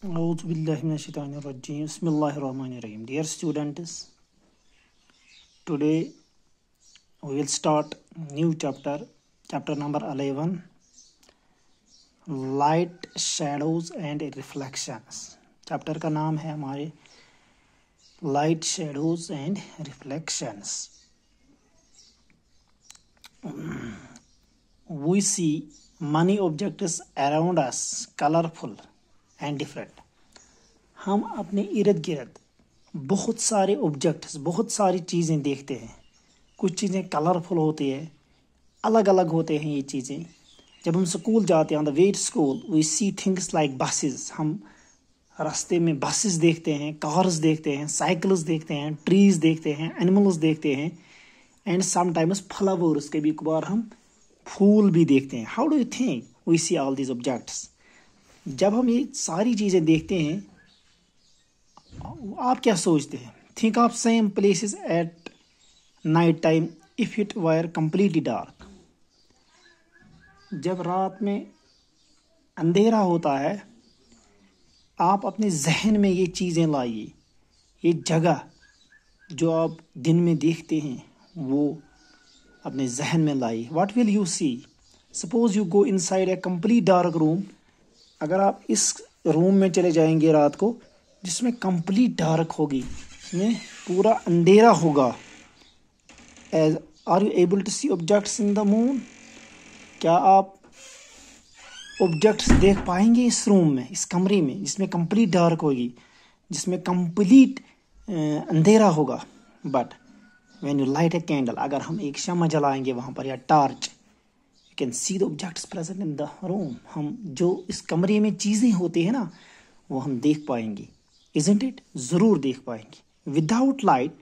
Bismillahirrahmanirrahim. Dear students, today we will start new chapter, chapter number 11, Light, Shadows and Reflections. Chapter का नाम है हमारे Light, Shadows and Reflections. We see many objects around us, colorful. And different हम अपने इर्द गिर्द बहुत सारे ऑब्जेक्ट्स बहुत सारी चीज़ें देखते हैं कुछ चीज़ें कलरफुल होती है अलग अलग होते हैं ये चीज़ें जब हम स्कूल जाते हैं the way to school we see things like buses हम रास्ते में बसेस देखते हैं कार्स देखते हैं साइकिल्स देखते हैं ट्रीज देखते हैं एनिमल्स देखते हैं एंड समटाइम्स फ्लावर्स कभी कभार हम फूल भी देखते हैं how do you think we see all these objects जब हम ये सारी चीज़ें देखते हैं आप क्या सोचते हैं think of same places at night time if it were completely dark जब रात में अंधेरा होता है आप अपने जहन में ये चीज़ें लाइए ये जगह जो आप दिन में देखते हैं वो अपने जहन में लाइए what will you see suppose you go inside a complete dark room अगर आप इस रूम में चले जाएंगे रात को जिसमें कंप्लीट डार्क होगी इसमें पूरा अंधेरा होगा as are you able to see objects in the room क्या आप ऑब्जेक्ट्स देख पाएंगे इस रूम में इस कमरे में जिसमें कंप्लीट डार्क होगी जिसमें कंप्लीट अंधेरा होगा but when you light a candle अगर हम एक शमा जलाएंगे वहाँ पर या torch can see the objects present in the room हम जो इस कमरे में चीज़ें होती हैं ना वो हम देख पाएंगे इजेंट इट ज़रूर देख पाएंगे without light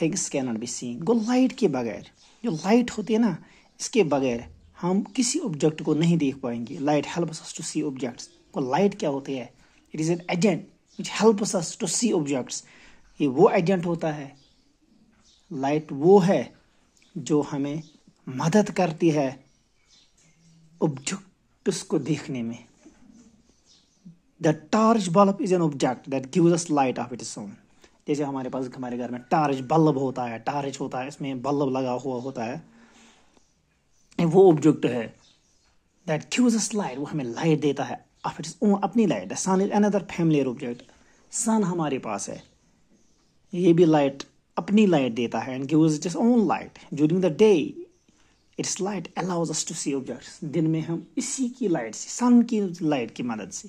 things can not be seen गो लाइट के बगैर जो लाइट होती है ना इसके बगैर हम किसी ऑब्जेक्ट को नहीं देख पाएंगे light help us to see objects को लाइट क्या होती है it is an agent which help us to see objects ये वो एजेंट होता है लाइट वो है जो हमें मदद करती है objects को देखने में the torch bulb is an object that gives us light of its own जैसे हमारे पास हमारे घर में टार्च बल्ब होता है टार्च होता है इसमें बल्ब लगा हुआ होता है वो ऑब्जेक्ट है दैट गिव्स अस लाइट वो हमें लाइट देता है ऑफ इट्स ओन अपनी light sun is another familiar object sun हमारे पास है ये भी लाइट अपनी लाइट देता है and gives it own light during the day its light allows us to see objects दिन में हम इसी की लाइट से सन की लाइट की मदद से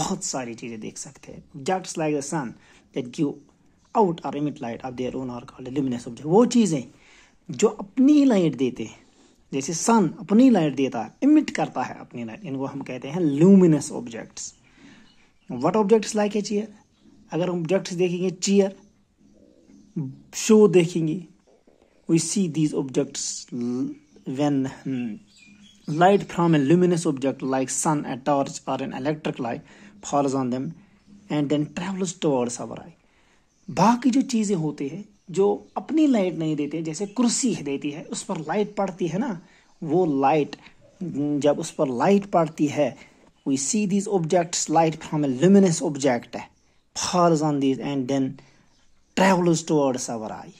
बहुत सारी चीज़ें देख सकते हैं objects like the sun that give out और emit light of their own are called luminous object वो चीज़ें जो अपनी लाइट देते हैं जैसे सन अपनी लाइट देता है इमिट करता है अपनी लाइट इनको हम कहते हैं luminous objects what objects like है चेयर अगर हम ऑब्जेक्ट्स देखेंगे चेयर शो देखेंगे we see these objects when hmm, light from a luminous object like sun, a torch or an electric light falls on them and then travels towards our eye. बाकी जो चीज़ें होती है जो अपनी लाइट नहीं देते जैसे कुर्सी देती है उस पर लाइट पड़ती है ना वो लाइट hmm, जब उस पर लाइट पड़ती है we see these objects light from a luminous object है falls on these and then travels towards our eye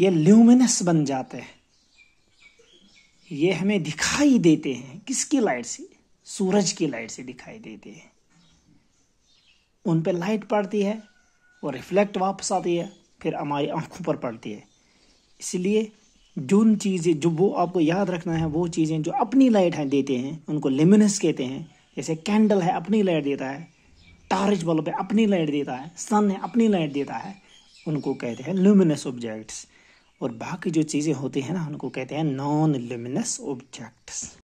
ये ल्यूमिनस बन जाते हैं ये हमें दिखाई देते हैं किसकी लाइट से सूरज की लाइट से दिखाई देते हैं उन पर लाइट पड़ती है वो रिफ्लेक्ट वापस आती है फिर हमारी आंखों पर पड़ती है इसलिए जिन चीज़ें जो वो आपको याद रखना है वो चीज़ें जो अपनी लाइट हैं देते हैं उनको लेमिनस कहते हैं जैसे कैंडल है अपनी लाइट देता है टार्च बल्ब है अपनी लाइट देता है सन है अपनी लाइट देता है उनको कहते हैं लुमिनस ऑब्जेक्ट्स और बाकी जो चीज़ें होती हैं ना उनको कहते हैं नॉन लिमिनस ऑब्जेक्ट्स